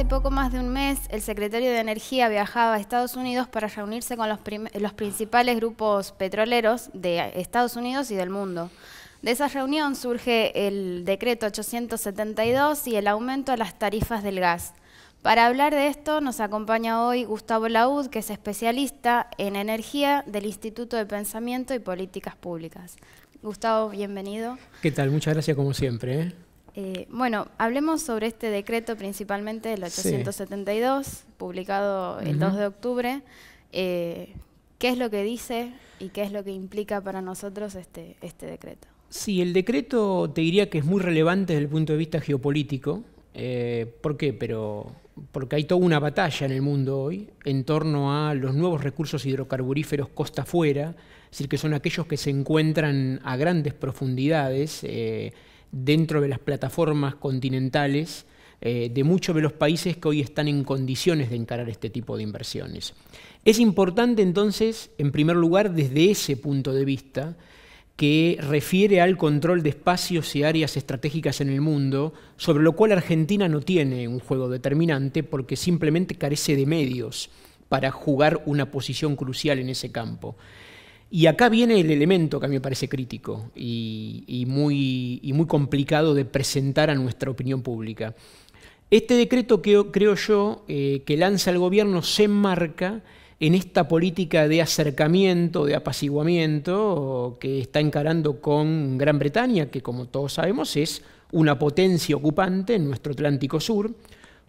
hace poco más de un mes, el secretario de Energía viajaba a Estados Unidos para reunirse con los, principales grupos petroleros de Estados Unidos y del mundo. De esa reunión surge el decreto 872 y el aumento a las tarifas del gas. Para hablar de esto nos acompaña hoy Gustavo Laud, que es especialista en energía del Instituto de Pensamiento y Políticas Públicas. Gustavo, bienvenido. ¿Qué tal? Muchas gracias como siempre. ¿eh? Eh, bueno, hablemos sobre este decreto principalmente del 872, publicado el 2 de octubre. Eh, ¿Qué es lo que dice y qué es lo que implica para nosotros este, este, decreto? Sí, el decreto te diría que es muy relevante desde el punto de vista geopolítico. Eh, ¿Por qué? Pero porque hay toda una batalla en el mundo hoy en torno a los nuevos recursos hidrocarburíferos costa afuera, es decir, que son aquellos que se encuentran a grandes profundidades dentro de las plataformas continentales eh, de muchos de los países que hoy están en condiciones de encarar este tipo de inversiones. Es importante entonces, en primer lugar, desde ese punto de vista, que refiere al control de espacios y áreas estratégicas en el mundo, sobre lo cual Argentina no tiene un juego determinante porque simplemente carece de medios para jugar una posición crucial en ese campo. Y acá viene el elemento que a mí me parece crítico y, muy, muy complicado de presentar a nuestra opinión pública. Este decreto que, creo yo eh, que lanza el gobierno se enmarca en esta política de acercamiento, de apaciguamiento que está encarando con Gran Bretaña, que como todos sabemos es una potencia ocupante en nuestro Atlántico Sur,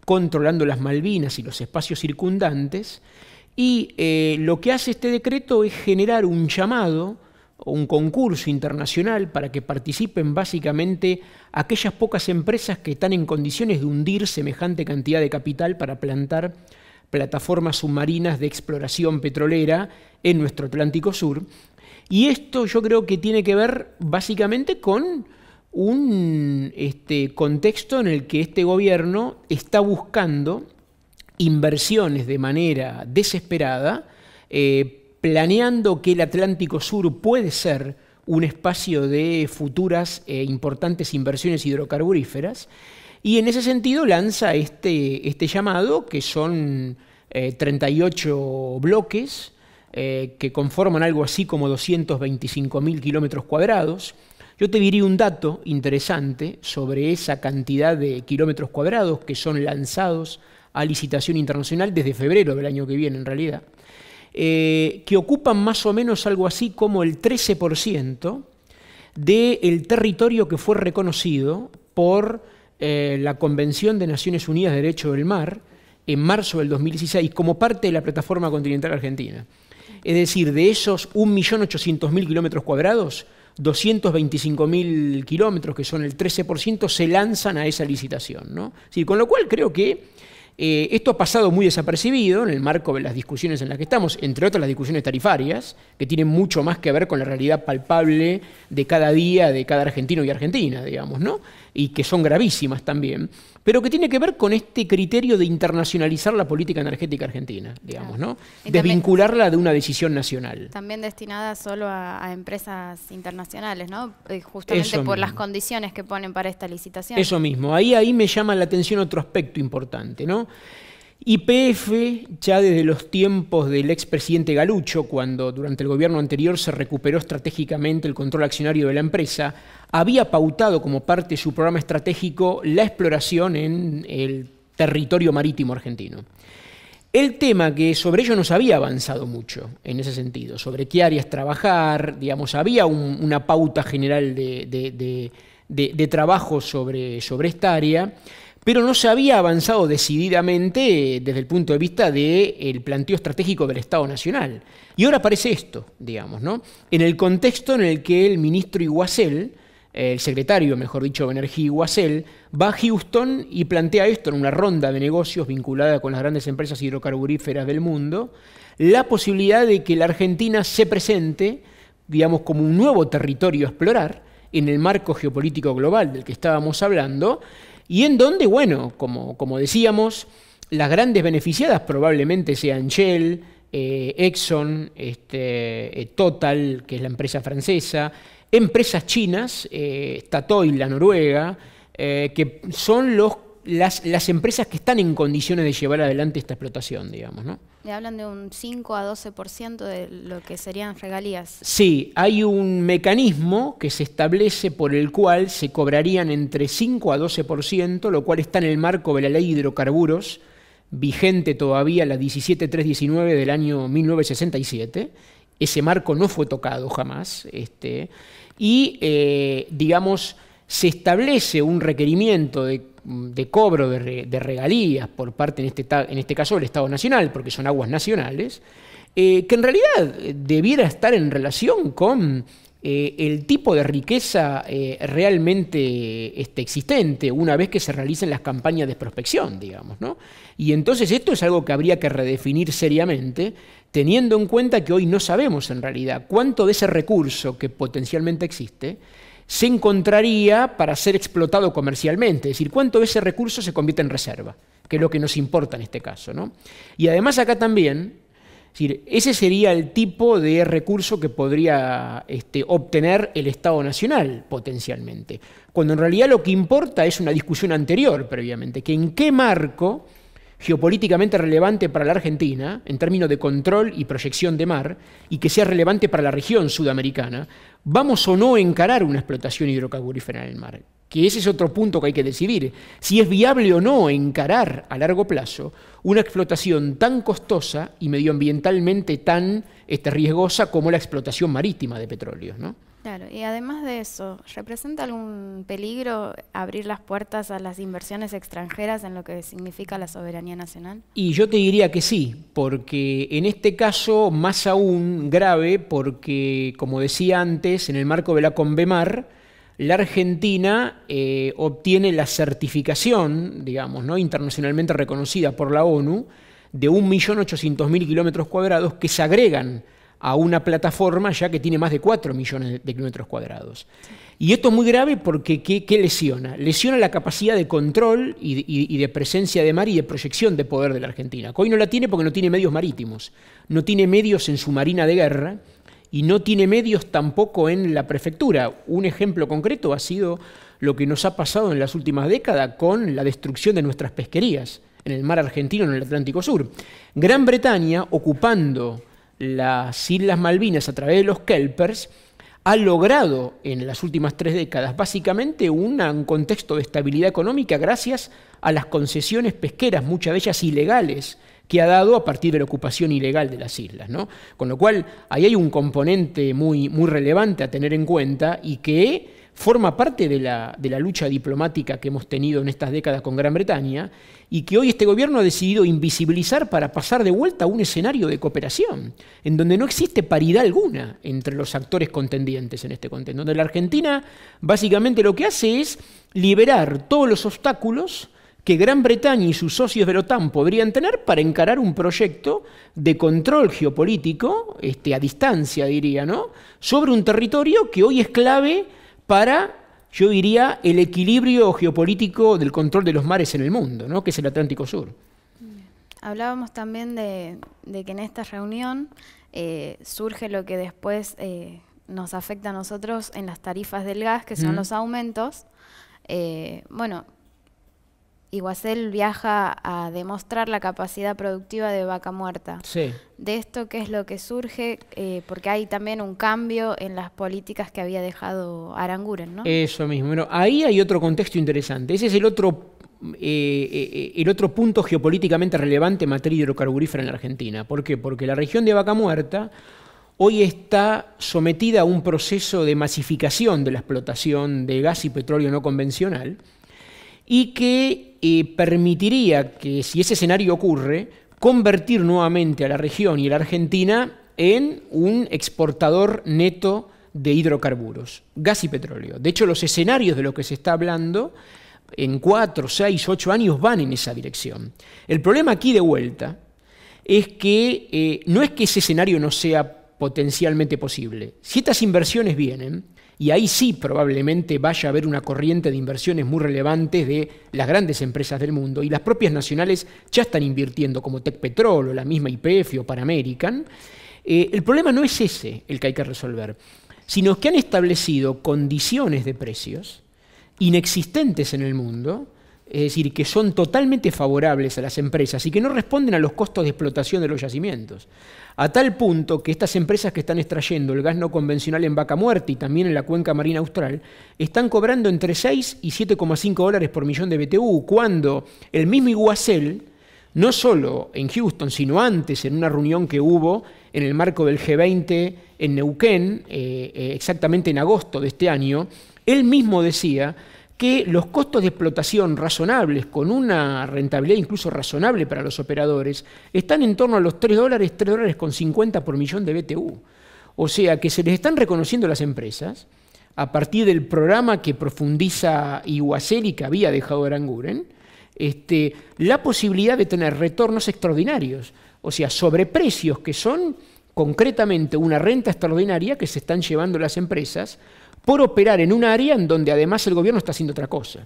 controlando las Malvinas y los espacios circundantes, y eh, lo que hace este decreto es generar un llamado un concurso internacional para que participen básicamente aquellas pocas empresas que están en condiciones de hundir semejante cantidad de capital para plantar plataformas submarinas de exploración petrolera en nuestro Atlántico Sur. Y esto yo creo que tiene que ver básicamente con un este, contexto en el que este gobierno está buscando inversiones de manera desesperada, eh, planeando que el Atlántico Sur puede ser un espacio de futuras e importantes inversiones hidrocarburíferas. Y en ese sentido lanza este, este llamado, que son 38 eh, bloques, que conforman algo así como 225.000 kilómetros cuadrados. Yo te diría un dato interesante sobre esa cantidad de kilómetros cuadrados que son lanzados a licitación internacional desde febrero del año que viene, en realidad, eh, que ocupan más o menos algo así como el 13% del territorio que fue reconocido por eh, la Convención de Naciones Unidas de Derecho del Mar en marzo del 2016 como parte de la plataforma continental argentina. Es decir, de esos 1.800.000 kilómetros cuadrados, 225.000 kilómetros, que son el 13%, se lanzan a esa licitación. ¿no? Sí, con lo cual creo que eh, esto ha pasado muy desapercibido en el marco de las discusiones en las que estamos, entre otras las discusiones tarifarias, que tienen mucho más que ver con la realidad palpable de cada día de cada argentino y argentina, digamos, ¿no? y que son gravísimas también, pero que tiene que ver con este criterio de internacionalizar la política energética argentina, digamos, no ¿no? Desvincularla de una decisión nacional. También destinada solo a, empresas internacionales, ¿no? Eh, justamente por las condiciones que ponen para esta licitación. Eso mismo. Ahí, ahí me llama la atención otro aspecto importante, ¿no? P.F., ya desde los tiempos del expresidente Galucho, cuando durante el gobierno anterior se recuperó estratégicamente el control accionario de la empresa, había pautado como parte de su programa estratégico la exploración en el territorio marítimo argentino. El tema que sobre ello no se había avanzado mucho en ese sentido, sobre qué áreas trabajar, digamos, había una pauta general de, trabajo sobre, sobre esta área pero no se había avanzado decididamente eh, desde el punto de vista del planteo estratégico del Estado Nacional. Y ahora aparece esto, digamos, ¿no? En el contexto en el que el ministro Iguacel, eh, el secretario, mejor dicho, de Energía Iguacel, va a Houston y plantea esto en una ronda de negocios vinculada con las grandes empresas hidrocarburíferas del mundo, la posibilidad de que la Argentina se presente, digamos, como un nuevo territorio a explorar en el marco geopolítico global del que estábamos hablando, y en donde, bueno, como, decíamos, las grandes beneficiadas probablemente sean Shell, eh, Exxon, este, eh, Total, que es la empresa francesa, empresas chinas, eh, Statoil, la noruega, eh, que son los las, empresas que están en condiciones de llevar adelante esta explotación, digamos, Le hablan de un 5 a 12% de lo que serían regalías. Sí, hay un mecanismo que se establece por el cual se cobrarían entre 5 a 12%, lo cual está en el marco de la ley de hidrocarburos, vigente todavía la 17319 del año 1967. Ese marco no fue tocado jamás. Este, y, eh, digamos, se establece un requerimiento de Mm, de cobro de, regalías por parte, este en este, caso, del Estado Nacional, porque son aguas nacionales, eh, que en realidad eh, debiera estar en relación con eh, el tipo de riqueza realmente este, existente una vez que se realicen las campañas de prospección, digamos. ¿no? Y entonces esto es algo que habría que redefinir seriamente, teniendo en cuenta que hoy no sabemos en realidad cuánto de ese recurso que potencialmente existe se encontraría para ser explotado comercialmente, es decir, cuánto ese recurso se convierte en reserva, que es lo que nos importa en este caso. ¿no? Y además acá también, ese sería el tipo de recurso que podría este, obtener el Estado Nacional potencialmente, cuando en realidad lo que importa es una discusión anterior previamente, que en qué marco geopolíticamente relevante para la Argentina, en términos de control y proyección de mar, y que sea relevante para la región sudamericana, vamos o no a encarar una explotación hidrocarburífera en el mar, que ese es otro punto que hay que decidir, si es viable o no encarar a largo plazo una explotación tan costosa y medioambientalmente tan este, riesgosa como la explotación marítima de petróleo. ¿no? Claro, y además de eso, ¿representa algún peligro abrir las puertas a las inversiones extranjeras en lo que significa la soberanía nacional? Y yo te diría que sí, porque en este caso más aún grave, porque como decía antes, en el marco de la Convemar, la Argentina eh, obtiene la certificación, digamos, ¿no? internacionalmente reconocida por la ONU, de 1.800.000 kilómetros cuadrados que se agregan a una plataforma ya que tiene más de 4 millones de kilómetros cuadrados. Y esto es muy grave porque ¿qué, lesiona? Lesiona la capacidad de control y de, y de, presencia de mar y de proyección de poder de la Argentina. Hoy no la tiene porque no tiene medios marítimos, no tiene medios en su marina de guerra y no tiene medios tampoco en la prefectura. Un ejemplo concreto ha sido lo que nos ha pasado en las últimas décadas con la destrucción de nuestras pesquerías en el mar argentino, en el Atlántico Sur. Gran Bretaña, ocupando las Islas Malvinas a través de los Kelpers ha logrado en las últimas tres décadas básicamente un contexto de estabilidad económica gracias a las concesiones pesqueras, muchas de ellas ilegales, que ha dado a partir de la ocupación ilegal de las islas. ¿no? Con lo cual, ahí hay un componente muy, muy relevante a tener en cuenta y que forma parte de la, lucha diplomática que hemos tenido en estas décadas con Gran Bretaña y que hoy este gobierno ha decidido invisibilizar para pasar de vuelta a un escenario de cooperación, en donde no existe paridad alguna entre los actores contendientes en este contexto, donde la Argentina básicamente lo que hace es liberar todos los obstáculos que Gran Bretaña y sus socios de la OTAN podrían tener para encarar un proyecto de control geopolítico, este, a distancia diría, ¿no? sobre un territorio que hoy es clave para, yo diría, el equilibrio geopolítico del control de los mares en el mundo, ¿no? que es el Atlántico Sur. Hablábamos también de, que en esta reunión eh, surge lo que después eh, nos afecta a nosotros en las tarifas del gas, que son los aumentos. Eh, bueno, Iguacel viaja a demostrar la capacidad productiva de Vaca Muerta. Sí. De esto, ¿qué es lo que surge? Eh, porque hay también un cambio en las políticas que había dejado Aranguren, ¿no? Eso mismo. ahí hay otro contexto interesante. Ese es el otro, eh, eh, el otro punto geopolíticamente relevante en materia hidrocarburífera en la Argentina. ¿Por qué? Porque la región de Vaca Muerta hoy está sometida a un proceso de masificación de la explotación de gas y petróleo no convencional y que eh, permitiría que, si ese escenario ocurre, convertir nuevamente a la región y a la Argentina en un exportador neto de hidrocarburos, gas y petróleo. De hecho, los escenarios de los que se está hablando en cuatro, seis, ocho años van en esa dirección. El problema aquí de vuelta es que eh, no es que ese escenario no sea potencialmente posible. Si estas inversiones vienen, y ahí sí probablemente vaya a haber una corriente de inversiones muy relevantes de las grandes empresas del mundo y las propias nacionales ya están invirtiendo como Petrol o la misma IPF o Panamerican. American, eh, el problema no es ese el que hay que resolver, sino que han establecido condiciones de precios inexistentes en el mundo es decir, que son totalmente favorables a las empresas y que no responden a los costos de explotación de los yacimientos. A tal punto que estas empresas que están extrayendo el gas no convencional en Vaca Muerte y también en la cuenca marina austral están cobrando entre 6 y 7,5 dólares por millón de BTU, cuando el mismo Iguacel, no solo en Houston, sino antes en una reunión que hubo en el marco del G20 en Neuquén, eh, eh, exactamente en agosto de este año, él mismo decía que los costos de explotación razonables, con una rentabilidad incluso razonable para los operadores, están en torno a los 3 dólares, 3 dólares con 50 por millón de BTU. O sea que se les están reconociendo las empresas a partir del programa que profundiza Iguaceli, que había dejado Aranguren, este, la posibilidad de tener retornos extraordinarios, o sea, sobreprecios que son concretamente una renta extraordinaria que se están llevando las empresas por operar en un área en donde además el gobierno está haciendo otra cosa.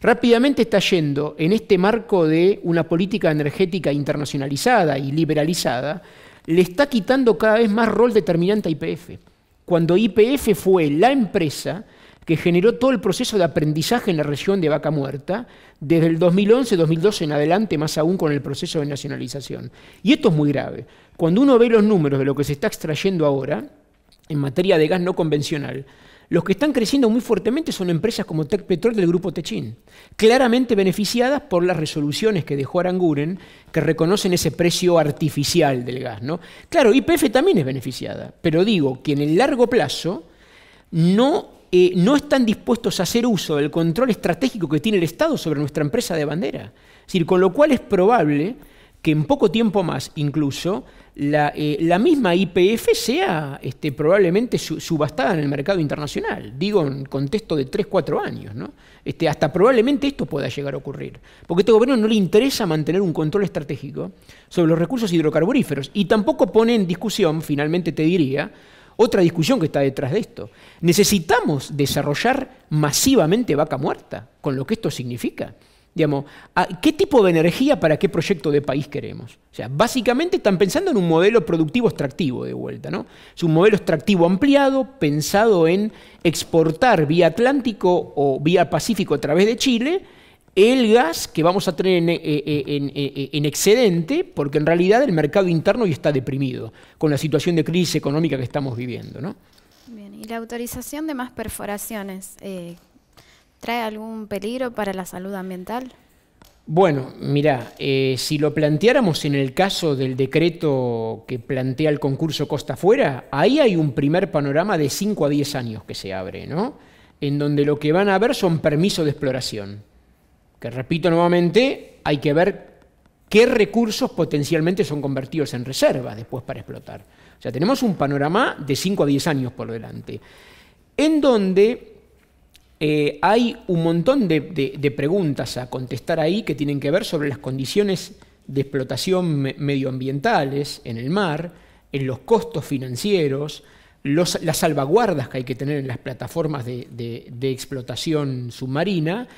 Rápidamente está yendo en este marco de una política energética internacionalizada y liberalizada, le está quitando cada vez más rol determinante a IPF. Cuando IPF fue la empresa que generó todo el proceso de aprendizaje en la región de Vaca Muerta, desde el 2011-2012 en adelante, más aún con el proceso de nacionalización. Y esto es muy grave. Cuando uno ve los números de lo que se está extrayendo ahora en materia de gas no convencional, los que están creciendo muy fuertemente son empresas como Tech Petrol del grupo Techin, claramente beneficiadas por las resoluciones que dejó Aranguren, que reconocen ese precio artificial del gas. ¿no? Claro, YPF también es beneficiada, pero digo que en el largo plazo no eh, no están dispuestos a hacer uso del control estratégico que tiene el Estado sobre nuestra empresa de bandera. Es decir, con lo cual es probable que en poco tiempo más incluso la, eh, misma IPF sea este, probablemente subastada en el mercado internacional, digo en contexto de 3, 4 años, este, hasta probablemente esto pueda llegar a ocurrir, porque este gobierno no le interesa mantener un control estratégico sobre los recursos hidrocarburíferos y tampoco pone en discusión, finalmente te diría, otra discusión que está detrás de esto. Necesitamos desarrollar masivamente vaca muerta, con lo que esto significa. Ah, ¿qué tipo de energía para qué proyecto de país queremos? O sea, básicamente están pensando en un modelo productivo extractivo de vuelta, ¿no? Es un modelo extractivo ampliado, pensado en exportar vía Atlántico o vía Pacífico a través de Chile el gas que vamos a tener en, eh, eh, eh, excedente, porque en realidad el mercado interno ya está deprimido con la situación de crisis económica que estamos viviendo. Bien, y la autorización de más perforaciones, ¿Trae algún peligro para la salud ambiental? Bueno, mira, eh, si lo planteáramos en el caso del decreto que plantea el concurso Costa Fuera, ahí hay un primer panorama de 5 a 10 años que se abre, ¿no? En donde lo que van a ver son permisos de exploración. Que repito nuevamente, hay que ver qué recursos potencialmente son convertidos en reserva después para explotar. O sea, tenemos un panorama de 5 a 10 años por delante. En donde eh, hay un montón de, preguntas a contestar ahí que tienen que ver sobre las condiciones de explotación medioambientales en el mar, en los costos financieros, las salvaguardas que hay que tener en las plataformas de explotación submarina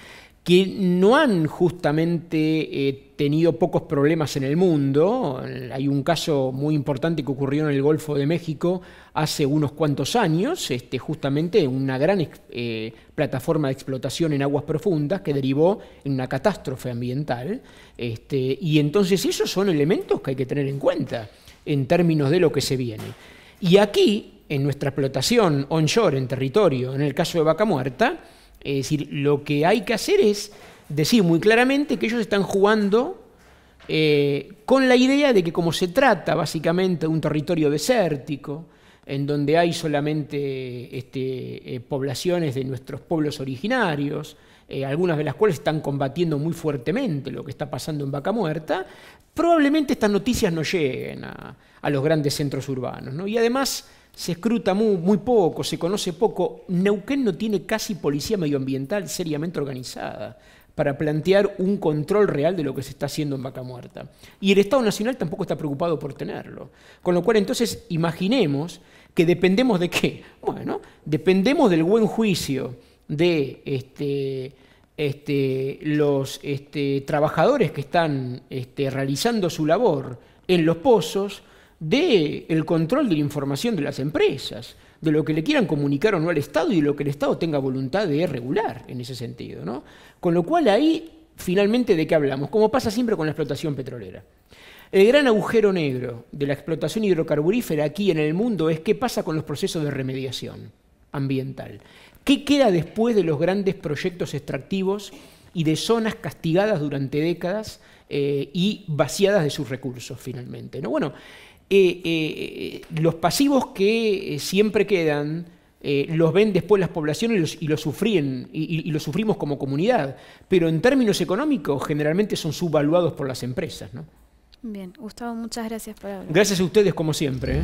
que no han justamente eh, tenido pocos problemas en el mundo. Hay un caso muy importante que ocurrió en el Golfo de México hace unos cuantos años, este, justamente una gran eh, plataforma de explotación en aguas profundas que derivó en una catástrofe ambiental. Este, y entonces esos son elementos que hay que tener en cuenta en términos de lo que se viene. Y aquí, en nuestra explotación onshore, en territorio, en el caso de Vaca Muerta, es decir, lo que hay que hacer es decir muy claramente que ellos están jugando eh, con la idea de que como se trata básicamente de un territorio desértico, en donde hay solamente este, eh, poblaciones de nuestros pueblos originarios, eh, algunas de las cuales están combatiendo muy fuertemente lo que está pasando en Vaca Muerta, probablemente estas noticias no lleguen a, los grandes centros urbanos. Y además, se escruta muy, poco, se conoce poco. Neuquén no tiene casi policía medioambiental seriamente organizada para plantear un control real de lo que se está haciendo en Vaca Muerta. Y el Estado Nacional tampoco está preocupado por tenerlo. Con lo cual entonces imaginemos que dependemos de qué. Bueno, dependemos del buen juicio de este, este, los este, trabajadores que están realizando su labor en los pozos, del el control de la información de las empresas, de lo que le quieran comunicar o no al Estado y de lo que el Estado tenga voluntad de regular en ese sentido. ¿no? Con lo cual ahí, finalmente, ¿de qué hablamos? Como pasa siempre con la explotación petrolera. El gran agujero negro de la explotación hidrocarburífera aquí en el mundo es qué pasa con los procesos de remediación ambiental. ¿Qué queda después de los grandes proyectos extractivos y de zonas castigadas durante décadas eh, y vaciadas de sus recursos finalmente? ¿no? Bueno, eh, eh, los pasivos que eh, siempre quedan los ven después las poblaciones y los, y y, sufrimos como comunidad, pero en términos económicos generalmente son subvaluados por las empresas. Bien, Gustavo, muchas gracias por hablar. Gracias a ustedes como siempre.